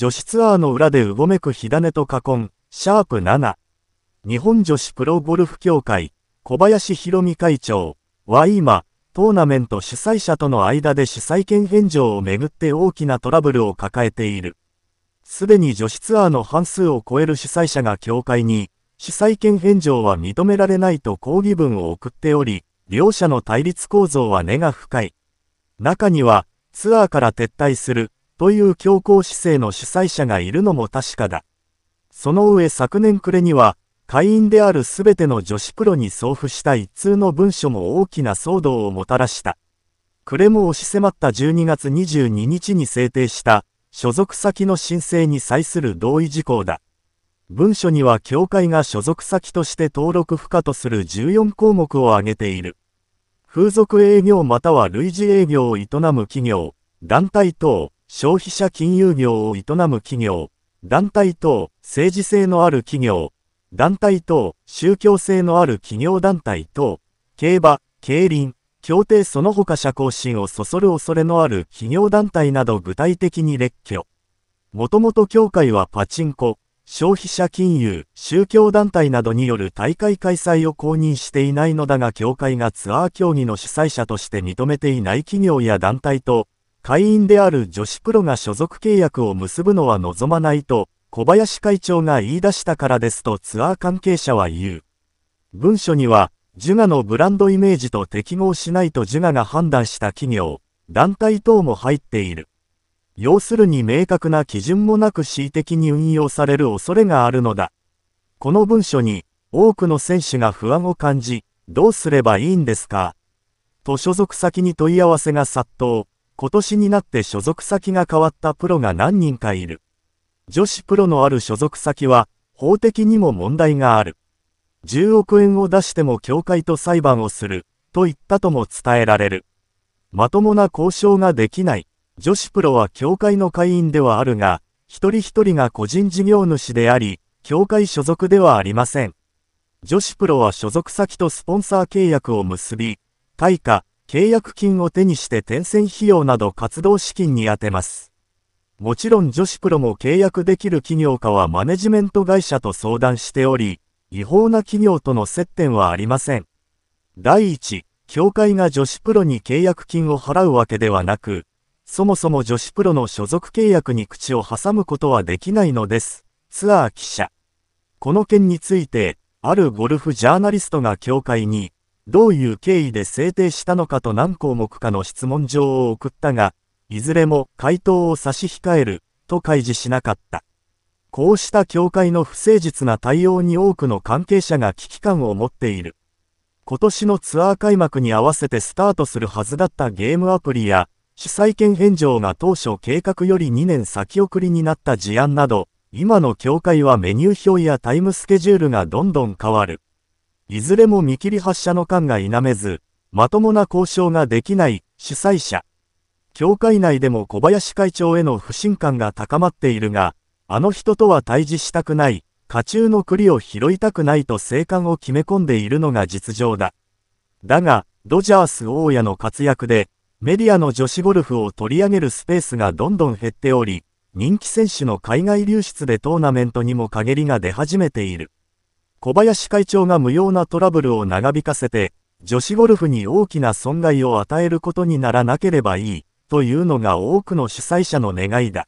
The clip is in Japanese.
女子ツアーの裏でうごめく火種と過婚、シャープ7。日本女子プロゴルフ協会、小林博美会長は今、トーナメント主催者との間で主催権返上をめぐって大きなトラブルを抱えている。すでに女子ツアーの半数を超える主催者が協会に、主催権返上は認められないと抗議文を送っており、両者の対立構造は根が深い。中には、ツアーから撤退する、という強硬姿勢の主催者がいるのも確かだ。その上昨年暮れには、会員である全ての女子プロに送付した一通の文書も大きな騒動をもたらした。暮れも押し迫った12月22日に制定した所属先の申請に際する同意事項だ。文書には協会が所属先として登録不可とする14項目を挙げている。風俗営業または類似営業を営む企業、団体等、消費者金融業を営む企業、団体等、政治性のある企業、団体等、宗教性のある企業団体等、競馬、競輪、協定その他社交心をそそる恐れのある企業団体など具体的に列挙。もともと協会はパチンコ、消費者金融、宗教団体などによる大会開催を公認していないのだが協会がツアー競技の主催者として認めていない企業や団体と、会員である女子プロが所属契約を結ぶのは望まないと、小林会長が言い出したからですとツアー関係者は言う。文書には、ジュガのブランドイメージと適合しないとジュガが判断した企業、団体等も入っている。要するに明確な基準もなく恣意的に運用される恐れがあるのだ。この文書に、多くの選手が不安を感じ、どうすればいいんですかと所属先に問い合わせが殺到。今年になって所属先が変わったプロが何人かいる。女子プロのある所属先は、法的にも問題がある。10億円を出しても協会と裁判をする、と言ったとも伝えられる。まともな交渉ができない。女子プロは協会の会員ではあるが、一人一人が個人事業主であり、協会所属ではありません。女子プロは所属先とスポンサー契約を結び、対価、契約金を手にして転戦費用など活動資金に充てます。もちろん女子プロも契約できる企業家はマネジメント会社と相談しており、違法な企業との接点はありません。第一、協会が女子プロに契約金を払うわけではなく、そもそも女子プロの所属契約に口を挟むことはできないのです。ツアー記者。この件について、あるゴルフジャーナリストが協会に、どういう経緯で制定したのかと何項目かの質問状を送ったが、いずれも回答を差し控えると開示しなかった。こうした協会の不誠実な対応に多くの関係者が危機感を持っている。今年のツアー開幕に合わせてスタートするはずだったゲームアプリや、主催権返上が当初計画より2年先送りになった事案など、今の協会はメニュー表やタイムスケジュールがどんどん変わる。いずれも見切り発車の感が否めず、まともな交渉ができない主催者。協会内でも小林会長への不信感が高まっているが、あの人とは対峙したくない、家中の栗を拾いたくないと生還を決め込んでいるのが実情だ。だが、ドジャース大家の活躍で、メディアの女子ゴルフを取り上げるスペースがどんどん減っており、人気選手の海外流出でトーナメントにも陰りが出始めている。小林会長が無用なトラブルを長引かせて、女子ゴルフに大きな損害を与えることにならなければいい、というのが多くの主催者の願いだ。